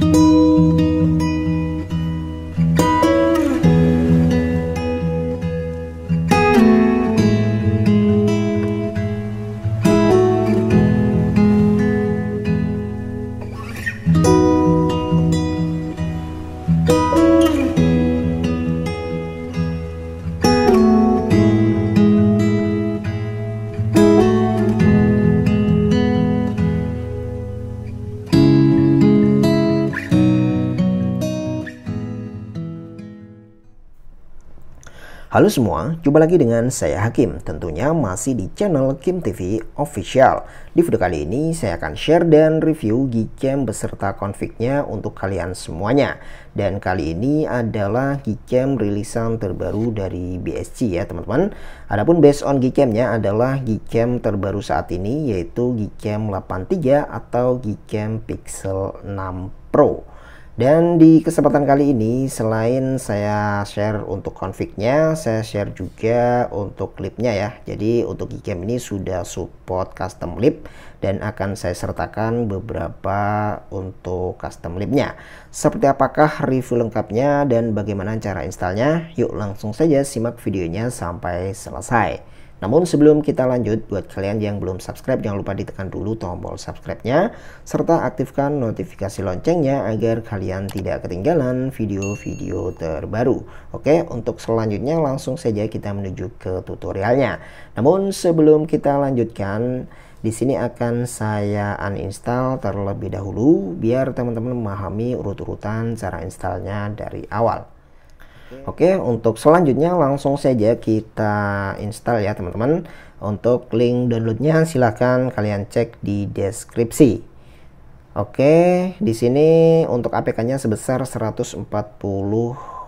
Música Halo semua, jumpa lagi dengan saya Hakim, tentunya masih di channel Kim TV Official. Di video kali ini saya akan share dan review Gcam beserta konfignya untuk kalian semuanya. Dan kali ini adalah Gcam rilisan terbaru dari BSC ya teman-teman. Adapun based on Gcamnya adalah Gcam terbaru saat ini yaitu Gcam 83 atau Gcam Pixel 6 Pro. Dan di kesempatan kali ini selain saya share untuk config-nya, saya share juga untuk clip-nya ya. Jadi untuk Gcam ini sudah support custom lip dan akan saya sertakan beberapa untuk custom clip-nya. Seperti apakah review lengkapnya dan bagaimana cara installnya? Yuk langsung saja simak videonya sampai selesai. Namun sebelum kita lanjut, buat kalian yang belum subscribe jangan lupa ditekan dulu tombol subscribe-nya serta aktifkan notifikasi loncengnya agar kalian tidak ketinggalan video-video terbaru. Oke, untuk selanjutnya langsung saja kita menuju ke tutorialnya. Namun sebelum kita lanjutkan, di sini akan saya uninstall terlebih dahulu biar teman-teman memahami urut-urutan cara installnya dari awal. Oke, untuk selanjutnya langsung saja kita install ya teman-teman. Untuk link downloadnya silahkan kalian cek di deskripsi. Oke, di sini untuk APK-nya sebesar 140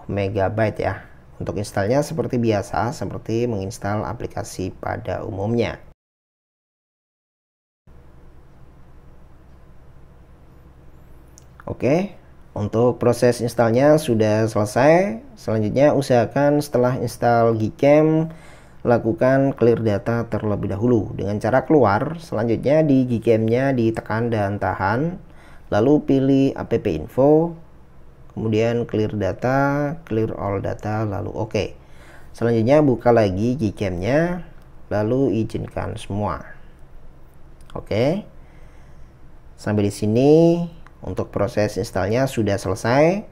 MB ya. Untuk installnya seperti biasa, seperti menginstal aplikasi pada umumnya. Oke, untuk proses installnya sudah selesai. Selanjutnya usahakan setelah install Gcam lakukan clear data terlebih dahulu dengan cara keluar. Selanjutnya di Gcam-nya ditekan dan tahan, lalu pilih app info, kemudian clear data, clear all data, lalu oke. OK. Selanjutnya buka lagi Gcam-nya, lalu izinkan semua. Oke. Okay. Sampai di sini untuk proses installnya sudah selesai.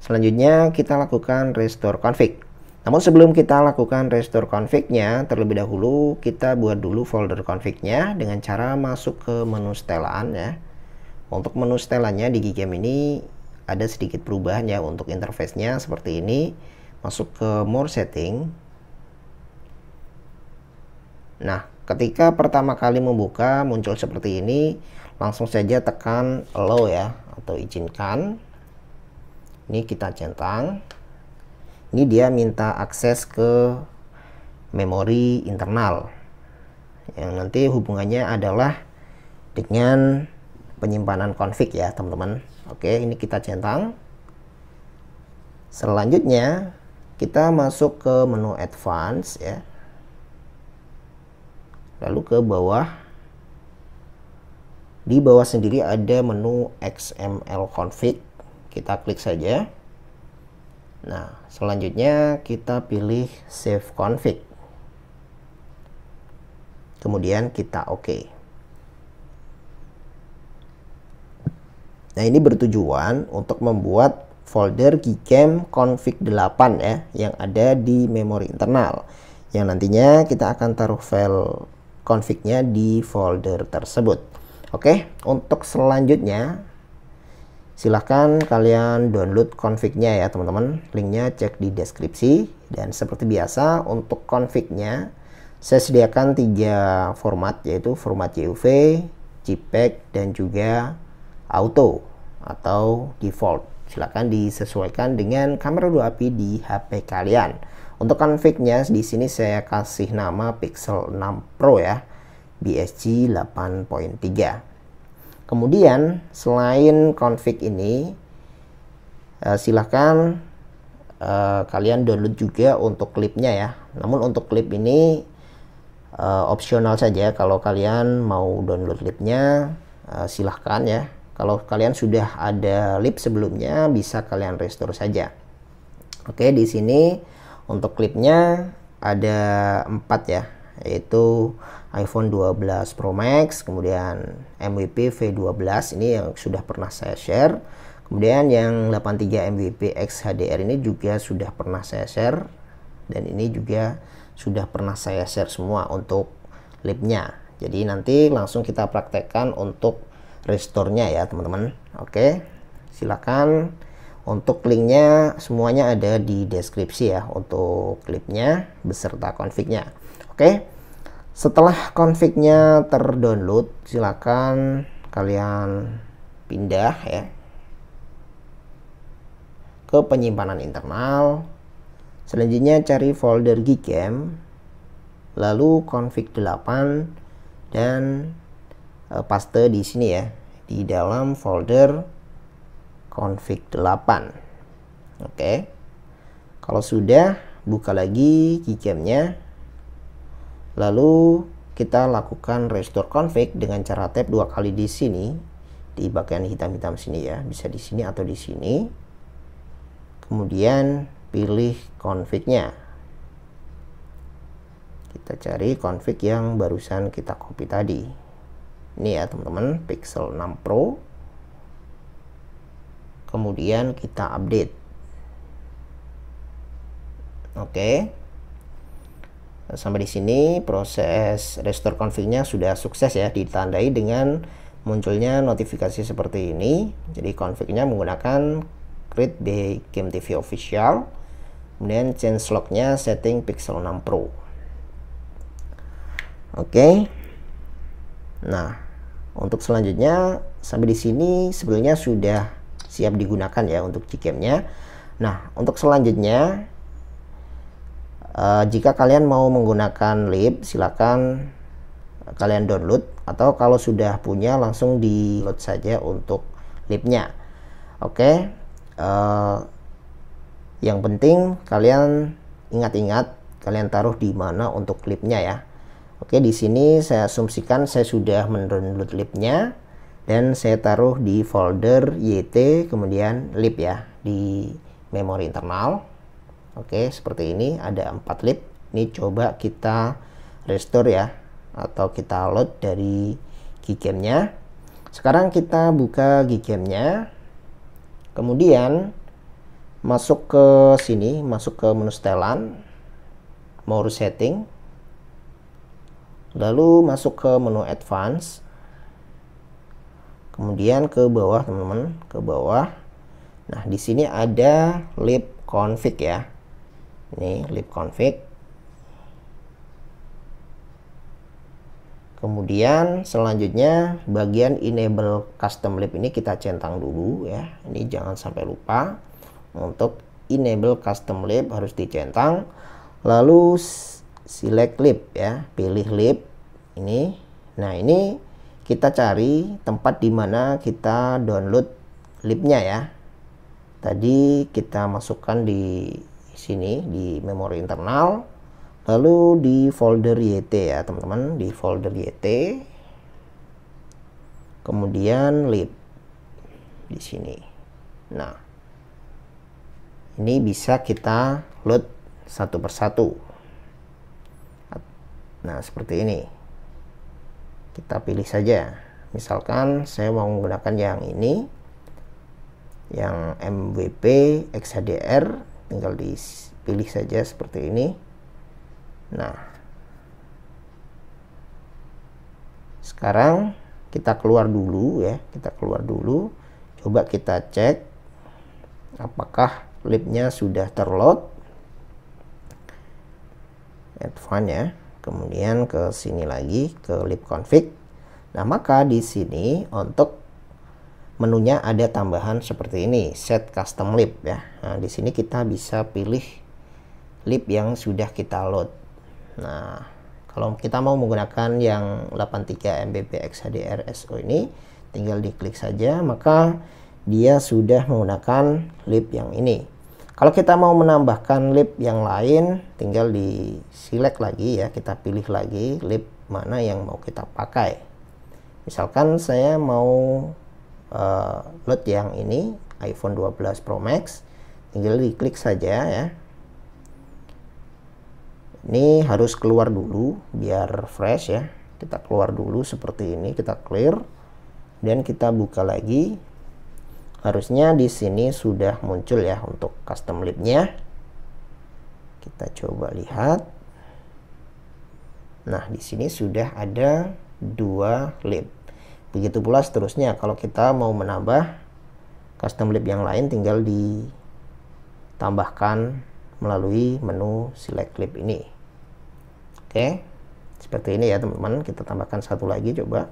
Selanjutnya kita lakukan restore config. Namun sebelum kita lakukan restore config-nya, terlebih dahulu kita buat dulu folder config-nya dengan cara masuk ke menu setelan ya. Untuk menu setelannya di Gigam ini ada sedikit perubahan ya untuk interface-nya seperti ini. Masuk ke more setting. Nah, ketika pertama kali membuka muncul seperti ini, langsung saja tekan allow ya atau izinkan ini kita centang ini dia minta akses ke memori internal yang nanti hubungannya adalah dengan penyimpanan config ya teman-teman oke ini kita centang selanjutnya kita masuk ke menu advance ya lalu ke bawah di bawah sendiri ada menu XML config. Kita klik saja. Nah, selanjutnya kita pilih save config. Kemudian kita OK. Nah, ini bertujuan untuk membuat folder gcam config 8 ya yang ada di memori internal. Yang nantinya kita akan taruh file config-nya di folder tersebut. Oke, untuk selanjutnya silahkan kalian download config-nya ya teman-teman. Linknya cek di deskripsi. Dan seperti biasa untuk config-nya saya sediakan tiga format yaitu format JUV, JPEG, dan juga auto atau default. Silahkan disesuaikan dengan kamera 2 api di HP kalian. Untuk config-nya di sini saya kasih nama Pixel 6 Pro ya. BSC 8.3. Kemudian selain config ini eh, silahkan eh, kalian download juga untuk klipnya ya. Namun untuk klip ini eh, opsional saja kalau kalian mau download klipnya silahkan ya. Kalau kalian sudah ada lip sebelumnya bisa kalian restore saja. Oke, di sini untuk klipnya ada empat ya, yaitu iPhone 12 Pro Max, kemudian MWP V12 ini yang sudah pernah saya share. Kemudian yang 83 MWP HDR ini juga sudah pernah saya share dan ini juga sudah pernah saya share semua untuk lipnya. Jadi nanti langsung kita praktekkan untuk restore-nya ya teman-teman. Oke, silakan untuk linknya semuanya ada di deskripsi ya untuk klipnya beserta config-nya. Oke. Setelah config-nya terdownload, silakan kalian pindah ya ke penyimpanan internal. Selanjutnya cari folder gcam, lalu config 8 dan e, paste di sini ya, di dalam folder config 8. Oke. Kalau sudah buka lagi gcam-nya Lalu kita lakukan restore config dengan cara tap dua kali di sini di bagian hitam-hitam sini ya, bisa di sini atau di sini. Kemudian pilih config-nya. Kita cari config yang barusan kita copy tadi. Ini ya teman-teman, Pixel 6 Pro. Kemudian kita update. Oke. Okay sampai di sini proses restore config-nya sudah sukses ya ditandai dengan munculnya notifikasi seperti ini jadi config-nya menggunakan create by game TV official kemudian change lock nya setting pixel 6 pro oke okay. nah untuk selanjutnya sampai di sini sebenarnya sudah siap digunakan ya untuk gcam-nya nah untuk selanjutnya Uh, jika kalian mau menggunakan lib, silakan eh, kalian download atau kalau sudah punya langsung di load saja untuk lipnya. Oke. Okay? Uh, eh, yang penting kalian ingat-ingat kalian taruh di mana untuk libnya ya. Oke, di sini saya asumsikan saya sudah mendownload libnya dan saya taruh di folder YT kemudian lip ya di memori internal. Oke, seperti ini ada empat lip. Ini coba kita restore ya atau kita load dari gigamnya. Sekarang kita buka gigamnya. Kemudian masuk ke sini, masuk ke menu setelan, more setting. Lalu masuk ke menu advance. Kemudian ke bawah teman-teman, ke bawah. Nah, di sini ada lip config ya nih config. kemudian selanjutnya bagian enable custom lib ini kita centang dulu ya ini jangan sampai lupa untuk enable custom lib harus dicentang lalu select lib ya pilih lib ini nah ini kita cari tempat di mana kita download lipnya ya tadi kita masukkan di sini di memori internal lalu di folder YT ya teman-teman di folder YT kemudian lib di sini nah ini bisa kita load satu persatu nah seperti ini kita pilih saja misalkan saya mau menggunakan yang ini yang MWP XHDR tinggal dipilih saja seperti ini nah sekarang kita keluar dulu ya kita keluar dulu coba kita cek apakah lipnya sudah terload advance ya kemudian ke sini lagi ke lip config nah maka di sini untuk menunya ada tambahan seperti ini set custom lip ya nah, di sini kita bisa pilih lip yang sudah kita load nah kalau kita mau menggunakan yang 83 mbpx hdr SO ini tinggal diklik saja maka dia sudah menggunakan lip yang ini kalau kita mau menambahkan lip yang lain tinggal di select lagi ya kita pilih lagi lip mana yang mau kita pakai misalkan saya mau uh, eh, load yang ini iPhone 12 Pro Max tinggal diklik saja ya ini harus keluar dulu biar fresh ya kita keluar dulu seperti ini kita clear dan kita buka lagi harusnya di sini sudah muncul ya untuk custom lipnya kita coba lihat nah di sini sudah ada dua lip Begitu pula seterusnya kalau kita mau menambah custom lip yang lain tinggal ditambahkan melalui menu select lip ini. Oke. Seperti ini ya teman-teman, kita tambahkan satu lagi coba.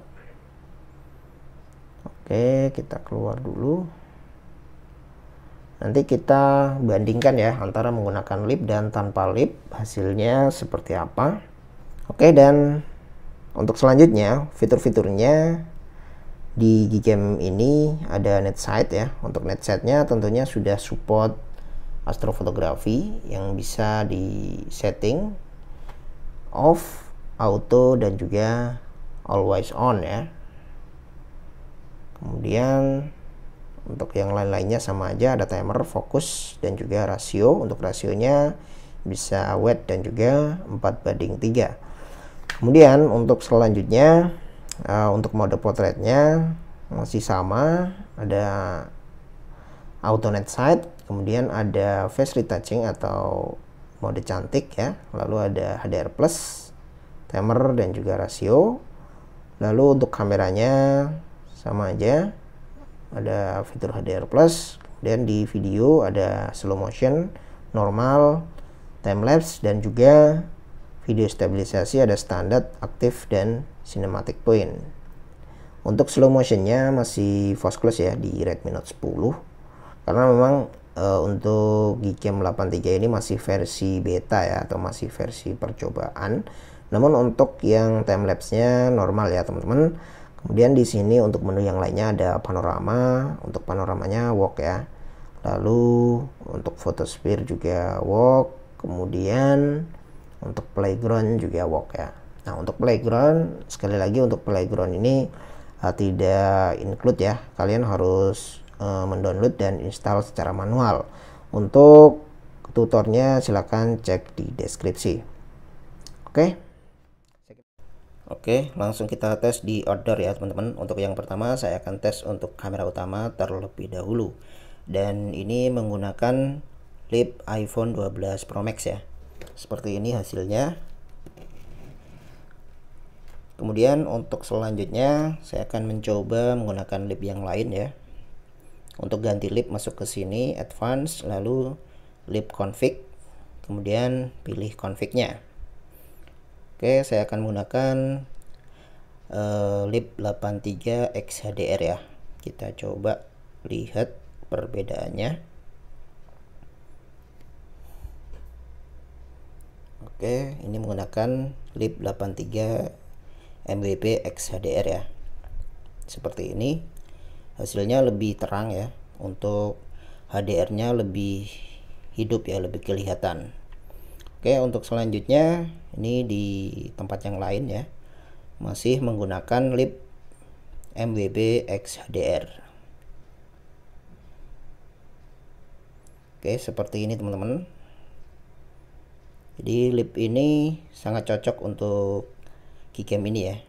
Oke, kita keluar dulu. Nanti kita bandingkan ya antara menggunakan lip dan tanpa lip, hasilnya seperti apa. Oke, dan untuk selanjutnya fitur-fiturnya di GCam ini ada net netsite ya untuk net nya tentunya sudah support astrofotografi yang bisa di setting off auto dan juga always on ya kemudian untuk yang lain-lainnya sama aja ada timer fokus dan juga rasio untuk rasionya bisa wet dan juga 4 banding 3 kemudian untuk selanjutnya uh, untuk mode potretnya masih sama ada auto net side kemudian ada face retouching atau mode cantik ya lalu ada HDR plus timer dan juga rasio lalu untuk kameranya sama aja ada fitur HDR plus dan di video ada slow motion normal time lapse dan juga video stabilisasi ada standar aktif dan cinematic point. Untuk slow motionnya masih fast close ya di Redmi Note 10 karena memang e, untuk Gcam 83 ini masih versi beta ya atau masih versi percobaan. Namun untuk yang timelapse-nya normal ya teman-teman. Kemudian di sini untuk menu yang lainnya ada panorama, untuk panoramanya walk ya. Lalu untuk photosphere juga walk, kemudian untuk playground juga walk ya. Nah, untuk playground sekali lagi untuk playground ini uh, tidak include ya. Kalian harus uh, mendownload dan install secara manual. Untuk tutornya silahkan cek di deskripsi. Oke. Okay? Oke, langsung kita tes di order ya teman-teman. Untuk yang pertama saya akan tes untuk kamera utama terlebih dahulu. Dan ini menggunakan lip iPhone 12 Pro Max ya. Seperti ini hasilnya kemudian untuk selanjutnya saya akan mencoba menggunakan lip yang lain ya untuk ganti lip masuk ke sini advance lalu lip config kemudian pilih confignya oke saya akan menggunakan uh, lip 83 XHDR ya kita coba lihat perbedaannya oke ini menggunakan lip 83 MWP X HDR ya seperti ini hasilnya lebih terang ya untuk HDR nya lebih hidup ya lebih kelihatan Oke untuk selanjutnya ini di tempat yang lain ya masih menggunakan lip X HDR. Oke seperti ini teman-teman jadi lip ini sangat cocok untuk keycam ini ya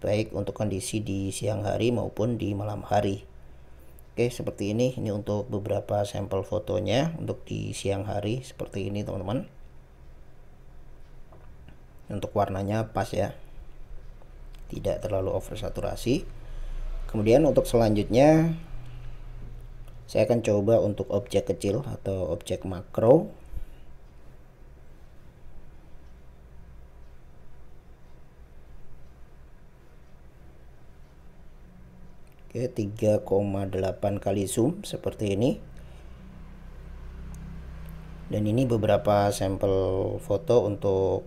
baik untuk kondisi di siang hari maupun di malam hari Oke seperti ini ini untuk beberapa sampel fotonya untuk di siang hari seperti ini teman-teman untuk warnanya pas ya tidak terlalu oversaturasi kemudian untuk selanjutnya saya akan coba untuk objek kecil atau objek makro Oke, 3,8 kali zoom seperti ini. Dan ini beberapa sampel foto untuk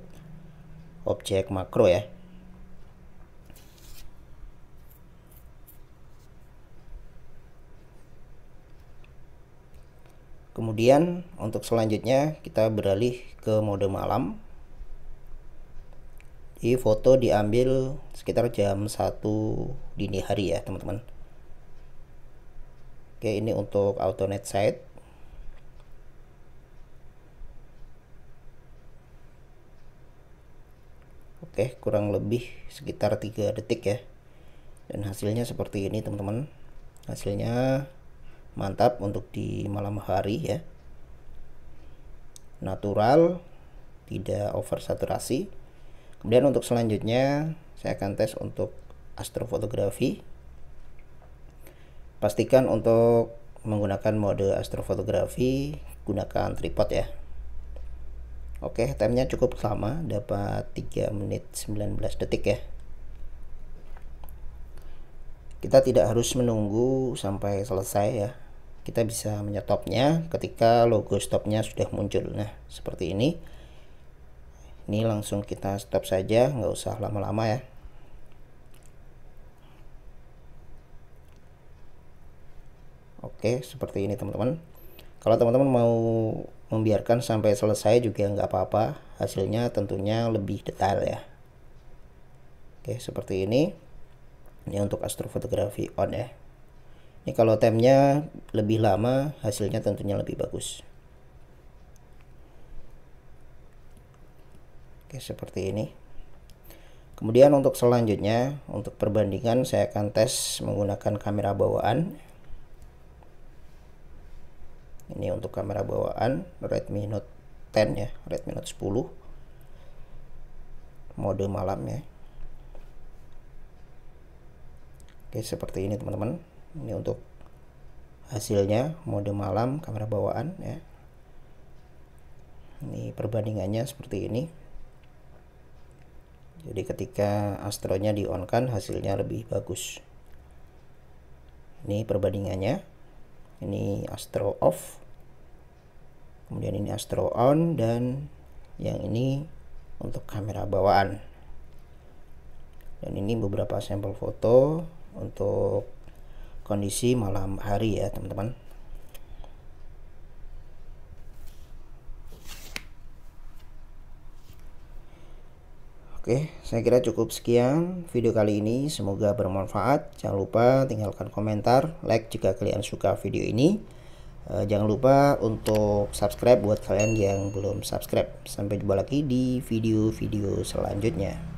objek makro ya. Kemudian untuk selanjutnya kita beralih ke mode malam. Di foto diambil sekitar jam 1 dini hari ya, teman-teman oke ini untuk auto net site oke kurang lebih sekitar 3 detik ya dan hasilnya seperti ini teman-teman hasilnya mantap untuk di malam hari ya natural tidak over saturasi kemudian untuk selanjutnya saya akan tes untuk astrofotografi pastikan untuk menggunakan mode astrofotografi gunakan tripod ya oke timenya cukup lama dapat 3 menit 19 detik ya kita tidak harus menunggu sampai selesai ya kita bisa menyetopnya ketika logo stopnya sudah muncul nah seperti ini ini langsung kita stop saja nggak usah lama-lama ya Oke, seperti ini teman-teman. Kalau teman-teman mau membiarkan sampai selesai juga nggak apa-apa. Hasilnya tentunya lebih detail ya. Oke, seperti ini. Ini untuk astrofotografi on ya. Ini kalau temnya lebih lama, hasilnya tentunya lebih bagus. Oke, seperti ini. Kemudian untuk selanjutnya, untuk perbandingan saya akan tes menggunakan kamera bawaan ini untuk kamera bawaan Redmi Note 10 ya Redmi Note 10 mode malam ya oke seperti ini teman-teman ini untuk hasilnya mode malam kamera bawaan ya ini perbandingannya seperti ini jadi ketika astronya di on kan hasilnya lebih bagus ini perbandingannya ini Astro off kemudian ini Astro on dan yang ini untuk kamera bawaan dan ini beberapa sampel foto untuk kondisi malam hari ya teman-teman Oke, saya kira cukup sekian video kali ini. Semoga bermanfaat. Jangan lupa tinggalkan komentar, like jika kalian suka video ini. Eh, jangan lupa untuk subscribe buat kalian yang belum subscribe. Sampai jumpa lagi di video-video selanjutnya.